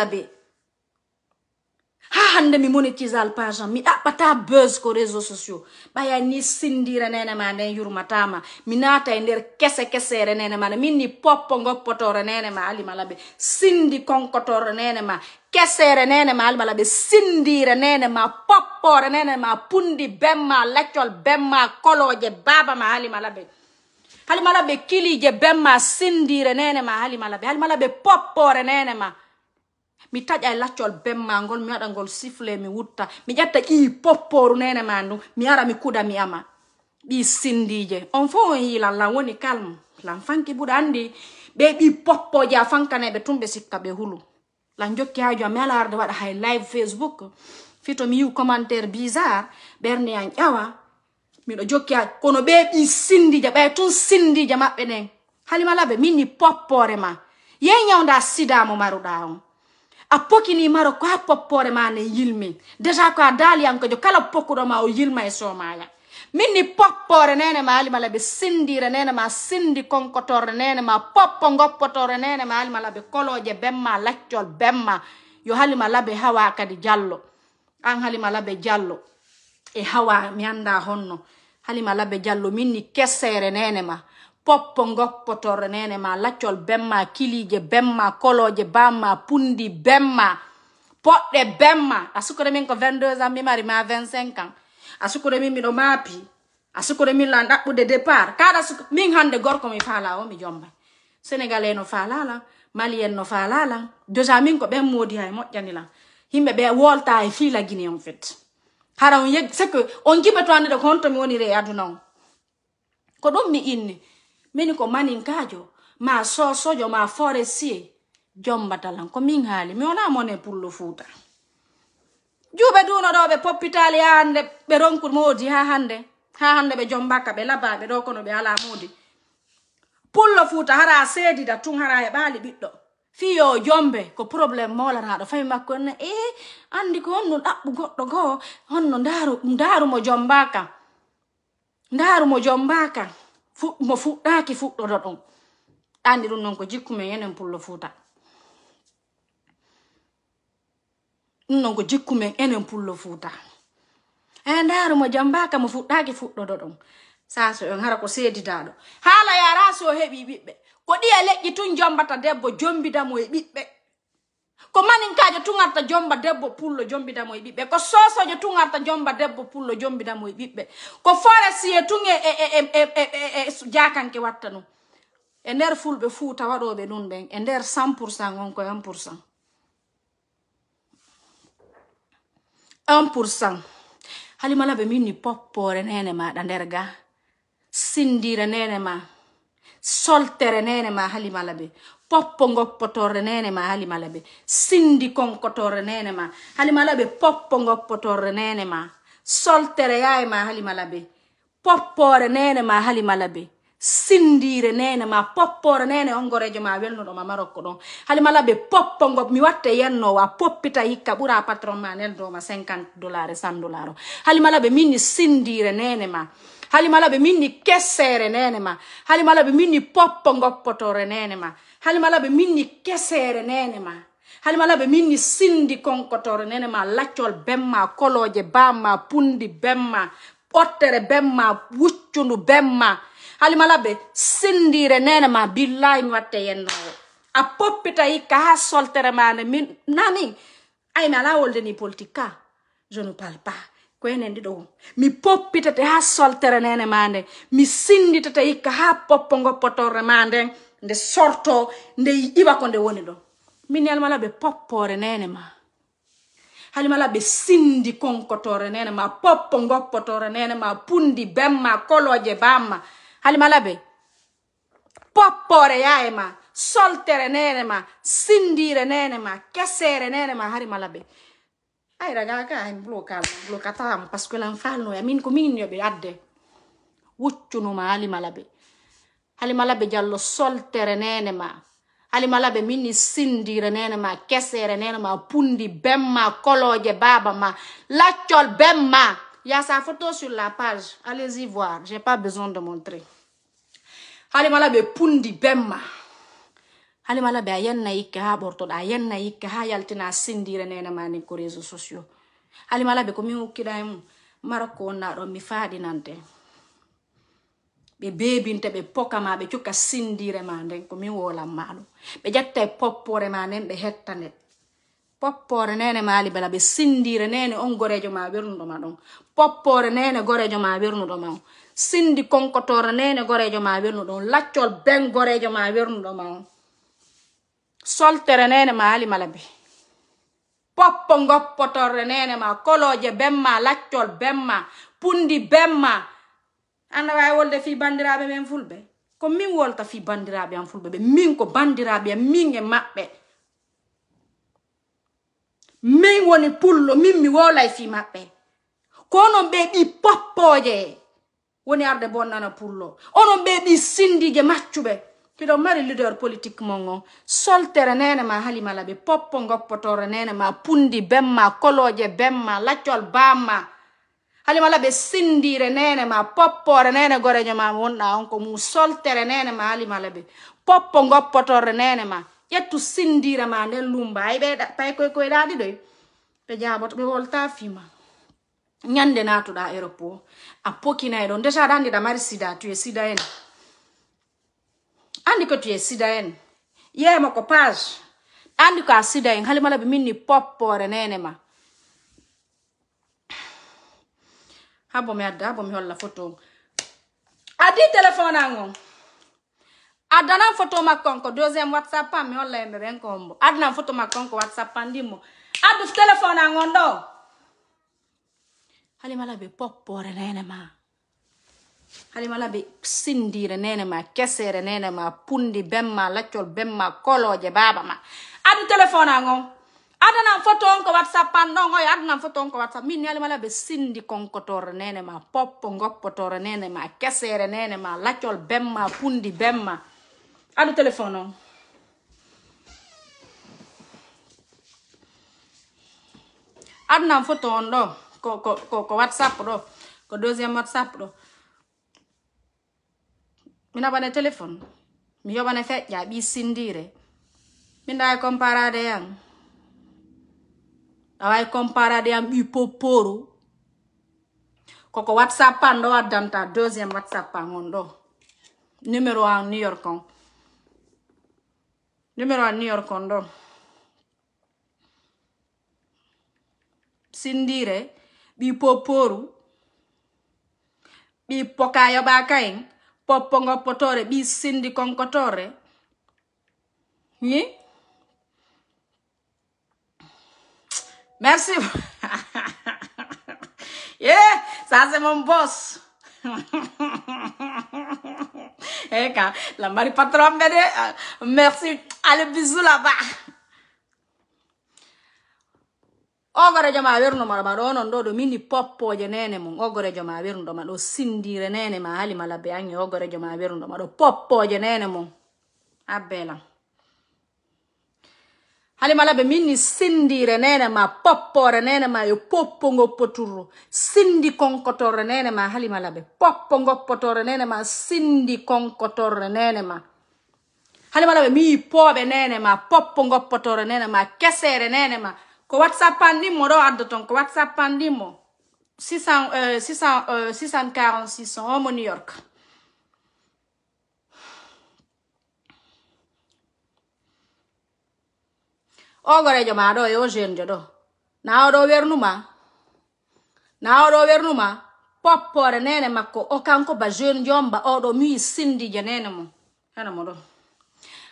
ha hande mi monétise al ah, page mi ɗaɓɓata buzz ko réseau sociaux ɓaya ni sindira nenema nden yurmatama mi naata e nder kese kesere nenema nde min ni poppo goppotore nenema ali malabe sindi konkotorre nenema kesere nene ma almala be sindire nene ma poppore nene ma pundi bemma leccol bemma koloje baba ma halimala be halimala be kilije bemma sindire nene ma halimala be halimala be poppore nene ma mi taƴa e laccol bemma ngol mi waɗa ngol sifle mi wutta mi ƴetta ƴii popporu nene ma ndu mi ara mi kuda mi ama ɓi sindije on fo on yilan lan woni kalme lan fanki buɗa andi ɓe ɓi poppoje a fankaneɓe tumɓe sikka ɓe hulu lan jokki ha jom waɗa hay live facebook fito mi yiw commentaire bizarre ɓernde an ƴawa miɗo jokki ha kono ɓe ɗi sindija ɓay tun sindija maɓɓe ɗen halimalaɓe min ni poppore ma yey ñawda sidamo maruɗa on a pokini maro ko ha poppore ma ne yilmi déjà ko a daali an kala kala pokkuɗoma o yilma e somaya minni poppore nene ma alimala ɓe sindire nene ma sindi konkotore nene ma poppo goppotore nene ma alima ɓe koloje bemma laccol bemma yo halima laɓe hawa kadi jallo an halima laɓe jallo e hawa mi anda honno halima laɓe diallo minni kessere nene ma poppo goppotore nene ma laccol bemma kilije bemma koloje bamma pundi bemma poɗɗe bemma a sukore min ko 22 ans mi mari ma 25 ans asukuremi mino mapi asukuremi landa de départ kada su min hande gorko mi fala o mi jomba sénégalais no falala malien no falala déjà min ko ɓen moodi hay moƴƴanila himɓe ɓe wolta e fila guine en fait hara on yeg c'est que on giɓato annde ɗo ko honto mi in e aduna on ko ɗum mi inni mini ko maninkajo ma sosojo ma forestier jombatalan ko min haali mi wona mone pullo fuuta juuɓe duno ɗo ɓe poppitali ha hande ɓe ronku moodi ha hande ha hande ɓe jombakka ɓe labaɓe ɗo kono ɓe ala moodi pullo fuuta hara seedida tun hara heɓali ɓiɗɗo fi yo jombe ko probléme molanaɗo fawi makko enna e andi ko honno ɗaɓɓu goɗɗo goo honno darumo jombaka darumo jombaka mo fuɗɗaki fuɗɗoɗo ɗum andi ɗum non ko jikkumen yenen pullo fuuta nnongo jikkumen enen pullo fuu ta e eh, ndaaru mo jambaka mo fuɗɗaki fuɗɗoɗo ɗon saso en hara ko seeditaɗo haala yara so heɓi ɓiɓɓe ko ɗiya e leƴƴi tun jombata debbo jombidamo e ɓiɓɓe ko manin kaajo tun arta jomba debbo pullo jombidamo e ɓiɓɓe ko sosojo tun arta jomba debbo pullo jombidamo e ɓiɓɓe ko forestie tun e, e, e jakanke watta nu e nder fulɓe fuu tawaɗoɓe ɗum ɓen e nder cent pour cent on ko un pour cent 1% halimala be min ni poppore nene ma ɗa nder ga sindire nene ma soltere nene ma halimala be popongo goppotorre nene ma halimala be sindi konkotorre nene ma halimala be popongo goppotorre nene ma soltere yaye ma halimala be poppore nene ma halimala be sindire nene ma poppore nene on gorejo ma welnuɗo ma marokko ɗon halimala ɓe poppo ngo mi watta yennowa poppita hikka ɓura patron ma nen doma 50 dollar 100 dollar o halimala ɓe minni sindire nene ma halimala ɓe minni kessere nene ma halimala ɓe minni poppo goppotore nene ma halimala ɓe minni kessere nene ma halimala ɓe minni sindi konkotore nene ma laccol bemma koloje bamma pundi bemma ottere bemma wuccudu bemma halimala be sindire nenema billahi mi watte yennowo a poppitayi ka ha soltere mane min nani ay mi ala wolde ni politique ka je ne parle pas koyenen ɗi ɗo mi poppitate ha soltere nene ma nde mi sinditata yikka ha poppo goppotorre ma nde nde sorto nde iwa ko nde woni ɗo min halimala ɓe poppore nene ma halimala ɓe sindi konkotore nene ma poppo goppotore nene ma pundi bemma koloje bamma halimalabe poppore yaema soltere nenema sindire nenema kesere nenema halimalabe ai ragaga ai bloka bloka tam paske lan falno ya min ko min yobe adde wuccunuma halimalabe halimalabe jallo soltere nenema alimalaɓe min sindire nene ma kesere nene ma pundi bemma koloje baba ma laccol bemma Il y a sa photo sur la page. Allez-y voir. J'ai pas besoin de montrer. Halimala be pundi bemma. allez be yen na ikka borto da ayen sindire nena mani ko réseaux sociaux. allez be comme mi hokkida mu marako na do mi faadinante. Be be pokama be cukka sindire ma nden ko mi Be jatta e poppore ma be hettane. poppore nene maaliɓe laɓe sindire nene on gorejo ma wirnuɗo ma ɗon poppore nene gorejo ma wirnuɗo ma sindi konkotore nene gorejo ma wirnuɗo on laccol ben gorejo ma wirnuɗo ma on soltere nene ma alima laɓe poppo goppotorre nene ma koloje bemma laccol bemma pundi bemma ana wawi wolde fi bandiraɓe men fulbe ko min wolta fi bandiraɓe am fulbe ɓe min ko bandiraɓe min e maɓɓe min woni pullo min mi woolay fi maɓɓe konon ɓe ɗi poppoje woni arde bonnana pullo onon ɓe ɗi sindije maccuɓe kiɗon mari leader politique mon on soltere nenema halimala ɓe poppo goppotore ma pundi bemma koloje bemma laccol bamma halimala ma sindire nenema poppore nene gorejo ma wonɗa on ko mum soltere nenema halimala ɓe poppo goppotore ma. yetu sindira ma ne lumba ay beda pay koy koy dadi doy be jabot be volta fima nyande natu da europe a pokina e don deja dandi da marsida tu es sida en andi ko tu es sida en ye ma ko page andi ko sida en halimala be minni pop pore nene ma habo me adda bo mi holla photo adi telephone angon adana foto makonko deuxième whatsapp mi ola me ben mbụ adana foto makonko whatsapp ndị mo adu telephone angondo halimala be popore nene ma halimala be sindire nene ma nene ma pundi bemma lachol bemma koloje baba ma adu telephone angon adana photo onko whatsapp ndongo adana photo onko whatsapp min halimala be sindi konkotore nene ma poppo ngoppo tore nene ma kesere nene ma lachol bemma pundi bemma Άλλο τηλεφώνο. Άλλο να φωτών, ρο. Κο, κο, κο, WhatsApp, ρο. Κοντόζια μου WhatsApp, ρο. Μην απάνε τηλεφώνο. Μην απάνε φέτια, μη συντήρε. Μην να κομπαράδε αν. Να βάει κομπαράδε αν υποπόρου. Κοκο WhatsApp, ρο, αντάντα, δόζια μου WhatsApp, ρο. Νούμερο αν, Νιόρκο. numero annior kon ɗon sindire ɓi poporu ɓi pokayoɓaka en poppo goppotore ɓi sindi konkotore ni merci (laughs) ye ça c'est mon boss (laughs) eka lambari patron ɓe de merci Ale bisous là-bas. ogore joma werno maraba ɗo non ɗo ɗo mini poppoje nene mum ogore joma wernoɗoma ɗo sindire nene ma haali ma labbe ange ogore joma wernoɗoma ɗo poppoje nene mum abbelan haali ma labbe mini sindire nene ma poppore nene ma yo poppo goppoturro sindi konkotorre nene ma haali ma labbe poppo goppotorre nene ma sindi konkotorre nene ma halimala ɓe mi yi pooɓe nenema poppo goppotoro nenema kesere nenema ko whatsapp an ɗimmo ɗo adda ton ko whatsapp an ɗimmo 646 homo new york o gorejo ma o jeune jo ɗo na oɗo wernuma na oɗo wernuma poppore nene makko o kanko ba jeune jomba oɗo mi sindi je nene mo hene mo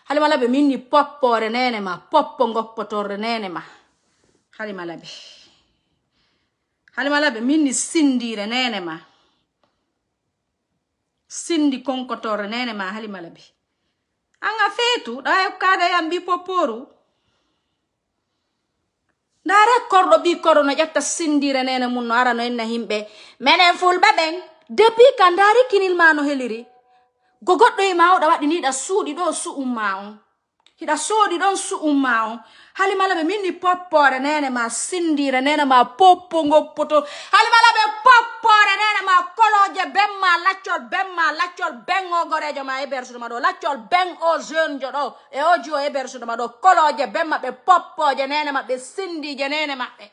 halima laɓe mini ni poppore nene ma poppo goppotore nene ma halima laɓe halima laɓe mini sindire nene ma sindi konkotore nene ma halima laɓe anga feitu ɗa kada yam poporu popporu ndara korɗo jata no ƴetta sindire nene mum no ara no enna himɓe menen fulɓe ɓen depuis ka heliri go goɗɗo e ma o ɗa waɗi ni ɗa suuɗi ɗo su'umma on hiɗa suuɗi ɗon su'umma on hali mala ɓe minni poppore nene ma sindire nene ma poppo goppoto hali mala ɓe poppore nene ma koloje ben ma laccol ben ma laccol ben o gorejo ma e bersuɗo ma ɗo laccol ben o jeune jo ɗo e oji o e bersuɗo ma ɗo koloje ben maɓɓe poppoje nene maɓɓe sindije nene maɓɓe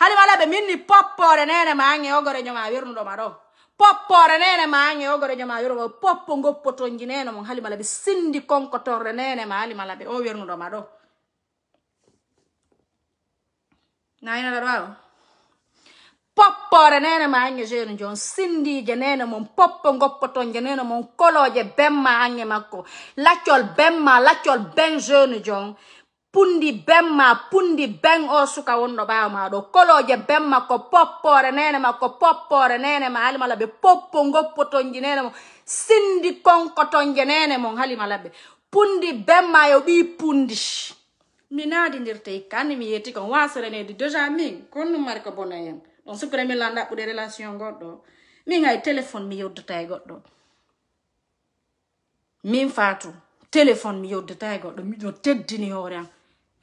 hali mala minni poppore nene ma an e ogorejo ma wirnuɗo ma ɗo poppore nene mañe ogore jama yoroba poppo goppotonji neno mo halima ɓe sindi konkotorde nene ma halima ɓe o wernuɗoma ɗo nayinaɗa ɗo awo poppore nene ma jeno jon je nene mon poppo goppotonje nene mon koloje bemma ange makko laccol bemma laccol ben jeno jon pundi ben ma pundi ben o suka wonɗo ɓawo ma ɗo koloje ben ma ko poppore nene ma ko poppore nene ma halimalaɓe poppo goppotonji nene mo sindi konkotonje nene mon halimalaɓe pundi ben ma yo ɓi pundi mi naadi ndirta ikka anni mi yetti kon wasorenedi déjà min kon numari ko bona hen ɗon supre min landaɓɓude relation goɗɗo min hay téléphone mi yoddata e goɗɗo min fatu téléphone mi yoddata e goɗɗo miɗo teddini hoore am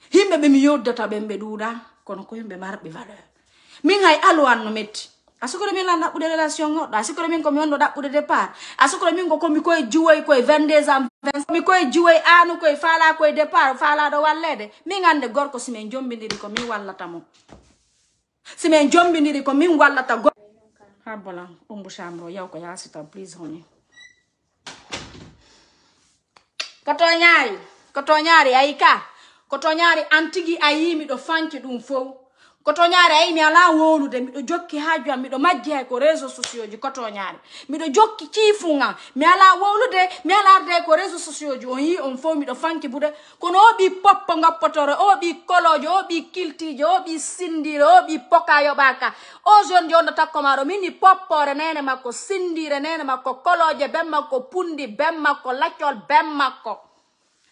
himbe be mi yoddata ɓen ɓe ɗuuɗa kono ko himɓe marɓe valeur min hay alowan no metti a sukara min lan ɗaɓɓude relation goɗɗo a sukara min komi wonno ɗaɓɓude départ a sukara min ko komi koye juwoy koye vingtdeux ans mi koye juwoy anu koye faala koye départ faalaɗo wallede min ande gorko simin jombidiri ko min wallata mo simin jombidiri ko min wallata go ha bola umbu chambre yaw ko yasitan please honi ko toñaari ko toñaari ayi ka ko toñaare an tigi a yi miɗo fanki ɗum fow ko toñaare ayi mi ala wolude miɗo jokki haaju am miɗo majji hay ko réseau sociau ji ko toñaare miɗo jokki kiifu am mi ala wolude mi alarde ko réseau sociau ji on yi on fo miɗo fanki bude kono o ɓi poppo gappotoro o ɓi kolojo o ɓi kiltijo o ɓi sindire o ɓi poka yoɓaka o jeune ji onɗo takkomaro mini poppore nene makko sindire nene makko koloje ben makko pundi ben makko laccol ben makko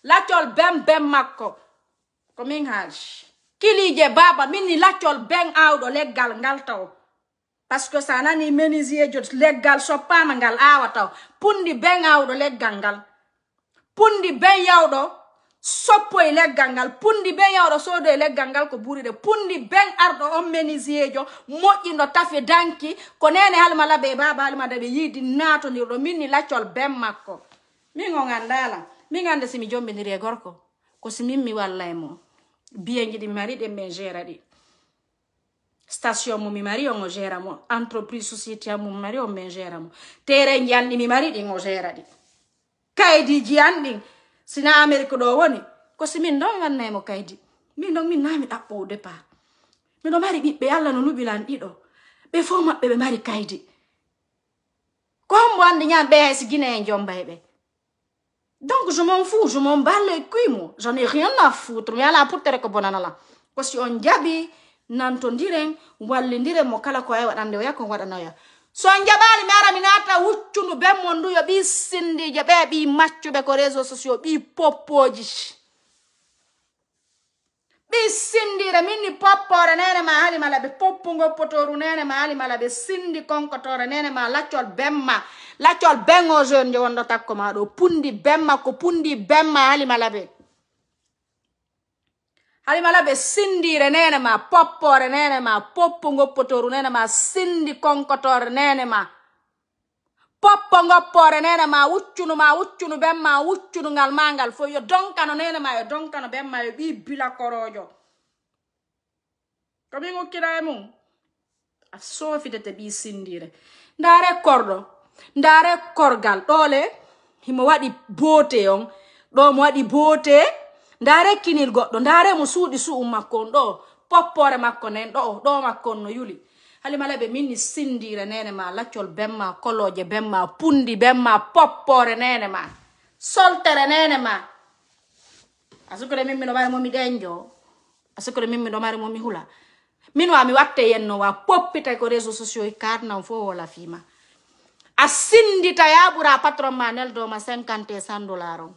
laccol ben ben makko komin haj kilije baba min ni laccol ben awɗo leggal ngal taw par ce que sa nani ménisier jot leggal soppama ngal awa taw pundi ben awɗo leggal ngal pundi ben yawɗo soppo e leggal ngal pundi ben yawɗo soodo e leggal ngal ko ɓuriɗe pundi ben arɗo on ménisier jo moƴƴino tafe danki ko nene halmalaɓe e baba halmada yiidi natodirɗo min laccol ben makko min o gandalam min anda simi jombidiri e gorko ko simin mi walla e mum bien di mari de men gera di station mo mi mari on gera mo entreprise société mo mari on men gera mo tere nyanni mi mari di on gera di kaydi ji andin sina america ɗo woni ko si min ɗon wannemo kaydi min ɗon min nami ɗaɓɓo o départ miɗo mari ɓiɓɓe allah no nuɓilan ɗiɗo ɓe fof maɓɓe ɓe mari kaydi ko hombo andi nyam ɓe hay si guine en jomba Donc, je m'en fous, je m'en bats les couilles, moi. J'en ai rien à foutre. Mais là, pour tere ko là, Parce qu'on jabi, nantondireng, walindire mokala ko ewa, nande oya ko wadanoya. So on jabali mara minata uchunu be mondu yo bi sindi jabe bi macho be ko réseaux sociaux bi popoji. ɓisindi minni poppore nene ma halimala ɓe poppugo potoru nene ma halimala ɓe sindi konkotore nene ma laccol bemma laccol bengo jeune je wonɗo takko ma ɗo pundi bemma ko pundi bemma halimala ɓe halimala ɓe sindire nene ma poppore nene ma poppugo potoru nene ma sindi konkotore nene ma poppo goppore nene ma wuccunu ma wuccunu ɓen ma wuccunungal ma ngal fo yo donkano nene ma yo donkano ɓen ma yo ɓi bila korojo komin ukkira e mum a sofidete ɓi sindire ndare korɗo ndare korgal ɗole himo waɗi boote on ɗo mo waɗi boote ndare kinil goɗɗo ndare mo suuɗi su'u makkon ɗo poppore makko nen ɗo ɗo makkon no yuli halimala ɓe min ni sindire nene ma laccol bemma koloje benma pundi benma poppore nene ma soltere nene ma asukore min miɗo mari momi ɗenjo asukore min miɗo mari momi hula min wami watte yennowa poppita ko réseau sociaux e karnan fo wola fima a sindita tayabura patron ma neldoma cinquante e cent dollar o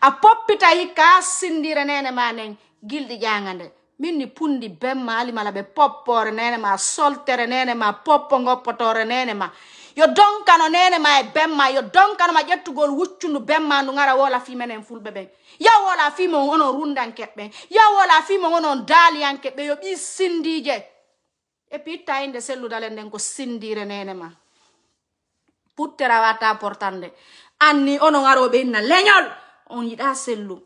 a poppita hikka a sindire nene ma nen gilɗi ƴaga min pundi bemma alimala be poppore nenema soltere nenema poppogoppotoore nenema yo donkano nenema e bemma yo donkanoma ƴettugol wuccundu bemma ndu gara wola fimenen fulɓe ɓen ya wola fimo onon rundankeɓɓen ya wola fimo onon daaliyankeɓɓe yo ɓi sindije e pi itta inde selludalen nden ko sindire nenema puttera wata portande anni onon aroɓe inna leñol on yiɗa sellu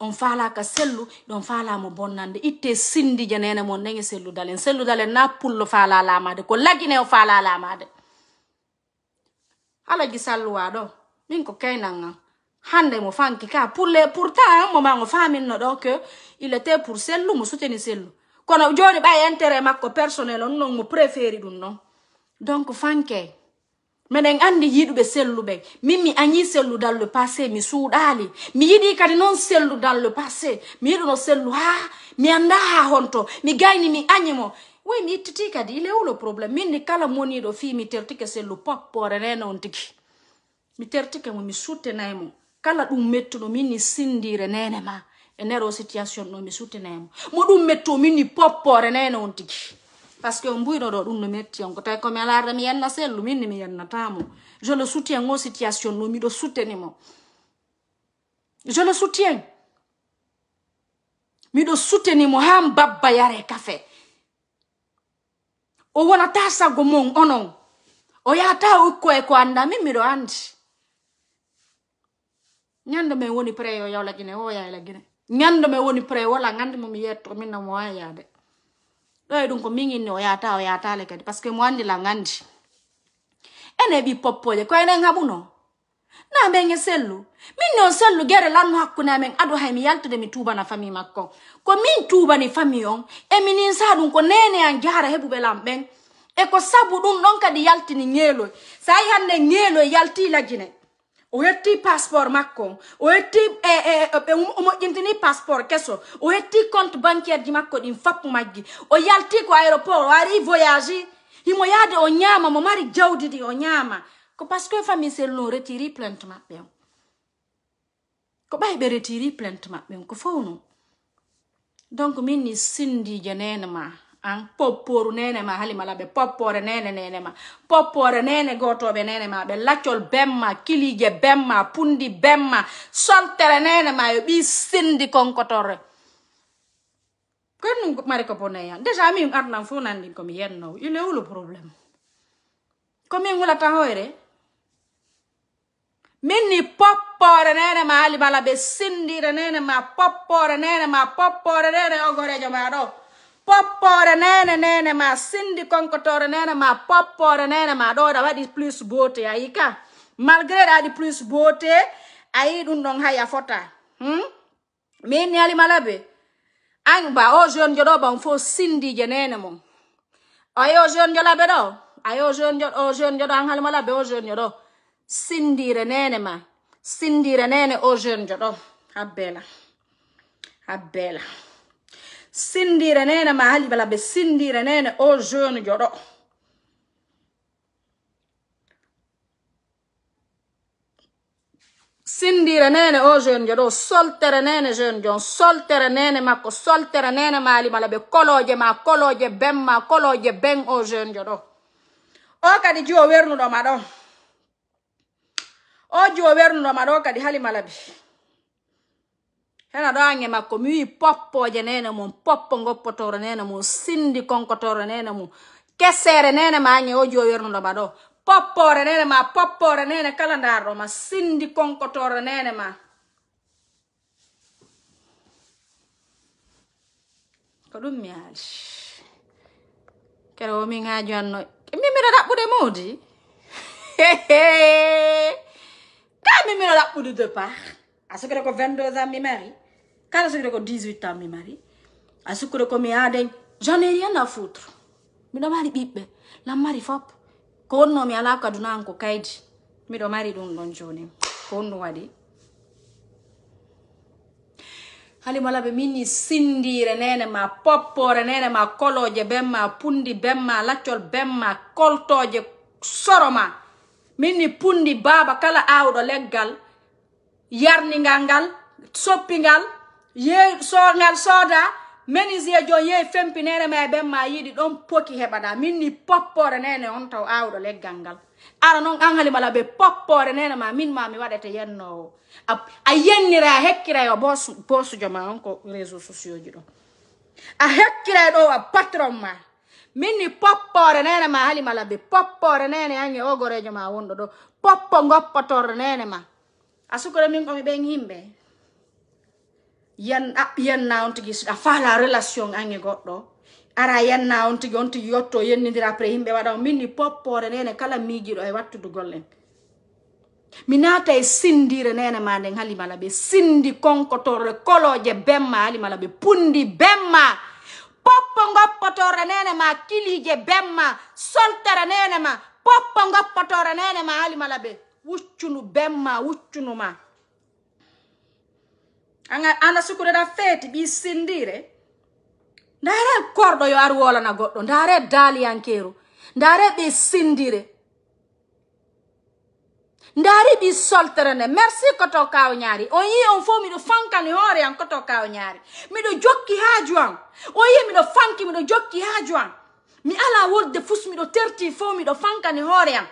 on fala ka sellu mo là bonnande itte sindije nene mon dalen selu dalen na pullo fala la ko lagine o fala lamade alaji gi ɗo min ko keynan hande mo fanki ka pour le pourtant moment o faminno do que il était pour sellu mo là sellu kono joni ba intérêt makko personnel on non mo préféré, non. non donc fanke meɗen andi yiɗuɓe selluɓen min mi añi dal le passé mi suuɗali mi yiɗi kadi noon dal le passé mi yiɗuno sellu ha mi anda ha honto mi gayni mi añimo oui mi ittiti kadi il est où le problème min ni kala moniɗo fi mi tertike sellu poppore nene on tigi mi tertike mo mi suttenaymo kala ɗum mettuɗo min ni sindire nene ma e nder o situation ɗo mi suttenaymo mo ɗum metto min ni poppore nene on tigi parce que mbuyɗo ɗo ɗum no metti on ko tawi komi alarde mi yenna sellu min ni mi yennatamo je le soutiens o situation no miɗo soutenimo je le soutiens soutien miɗo soutenimo han babba yare kafe o wonata sago mon onon o yahata ukkoye ko anda min miɗo andi ñande me woni pré yo yawlagine o yayla guine ñande men woni pré wala gandi momi yetto minna mo ayade ɗo ɗum ko min inni o yata o yatale kadi par ce que mo andi langandi ene ɓi poppoje ko enen haɓuno na amen e sellu selu ne on sellu gere lanno hakkunde amen ado hay mi yaltude mi tubana famille makko ko min ni fami on e mini ɗum nko nene an jara heɓuɓe lamɓen e ko sabu ɗum ɗon kadi yaltini ñeeloy sa yi hande ñeeloy yalti jine oyetti passeport makko oyetti e eh, e eh, o eh, moƴƴintini um, um, um, passeport keso o compte bancaire di makko din fappu majji o yalti ko aéroport o ari voyager himo yaade o ñaama mo mari jawdi ɗi o ñaama ko parce que famille sellon retiri plainte maɓɓe on ko ɓay be retirer plainte maɓɓe on ko fawno donc min ni sindiije nene an popporu nene ma halimala ɓe poppore nene nene ma poppore nene gotoɓe nene ma ɓe laccol bemma kilije bemma pundi bemma soltere nene ma yo ɓi sindi konkotorre kon mari ko boneya déjà min arnan fo nandin komi yennowo il est où le problème komin hulata hoyre min ni poppore nene ma halimala ɓe sindire nene ma poppore nene ma poppore nene ogorejo ma ɗo poppoore nene nene ma sindi konkotore nene ma poppoore nene ma ɗo ɗa waɗi plus beauté ayi malgré ɗa di plus beauté ayi ɗum ɗon haya fota hmm? min ni alimalabe an ba o jeune joɗo ban fo sindije nene mon ay o jeune jolaɓe ɗo ayi o jeune joɗo o jeune joɗo an halimalabe o jeune joɗo sindire nene ma sindire nene o jeune joɗo habbela habbela sindire nene ma haali bala be sindire nene o jeune joɗo sindire nene o jeune joɗo soltere nene jeune jon soltere nene makko soltere nene maali bala be koloje ma koloje ben ma koloje ben o jeune joɗo o kadi ji wernu do madon o ji wernu do madon kadi haali malabi hena ɗo ange makko mi wi poppoje nene mum poppo goppotoro nene mum sindi konkotoro nene mum kessere nene ma ange o jo wernuɗoma ɗo poppore nene ma poppore nene kala ndarɗo ma sindi konkotoro nene ma ko ɗum mi haali kere wo min haaji anno mimmiɗa ɗaɓɓude muudi (laughs) kam mimmiɗa ɗaɓɓude de part asukre ko 22 ans mi mari kala asukre ko 18 ans mi mari asukre ko mi aden j'en ai rien à foutre miɗo mari la mari fop ko wonno mi ala kaduna an ko kaydi miɗo mari ɗum ɗon joni ko won ɗum waɗi halimala ɓe minni sindire nene ma poppore nene ma koloje ben ma pundi ben ma laccol ben ma koltoje soroma minni pundi baba kala awɗo leggal yarningal ngal soppingal ye songal sooda menuisier jon yehi fempinere ma e ɓen ma yiɗi don poki heɓaɗa minni ni nene on taw awɗo leggal ara noon an halimala ɓe poppore nene ma min ma mi waɗete yennowo a yennira a yo boss bosujo ma on ko réseau sociaux ji a hekkira e a patron ma minni ni nene ma halimala ɓe poppore nene an ogore ogorejo ma do ɗo poppo nene ma a sukara min komi ɓen yimɓe yan yanna on tigi a fala relation ange goɗɗo ara yanna on tigi on tigi yotto yennidira après yimɓe waɗa o minni poppore nene kala miijiɗo e wattudu gollen mi naata e sindire nene ma nden halimala ɓe sindi konkotorre koloje bemma halimala ɓe pundi bemma poppo goppotorre nene ma kilije bemma soltere nene ma poppo goppotorre nene ma halimala ɓe wuccunu bemma wuccunuma ana sukureɗa feeti ɓi sindire ndaare korɗo yo na wolana goɗɗo dali ankeru. ndaare be sindire ndaari ɓi soltere nde merci koto kaw ñaari on yi on fof miɗo fankani hoore an koto kaw Mi do jokki haaju an on yi miɗo fanki do jokki haaju mi ala wolde fus do terti fof do fankani hore an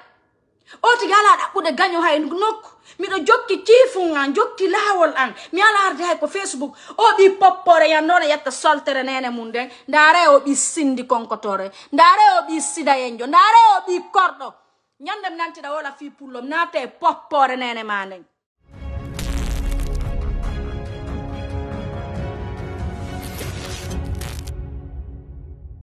oti yala ɗaɓɓude gaño hay nokku miɗo jokki kiifum an jokki laawol an mi ala arde hay ko facebook o ɓi poppore yanndone yetta soltere nene mum nden ndaare o ɓi sindi konkotore ndaare o bi sida sidayenjo ndaare o bi korɗo ñande mi nantiɗa wola fi pullo, nate poppore nene ma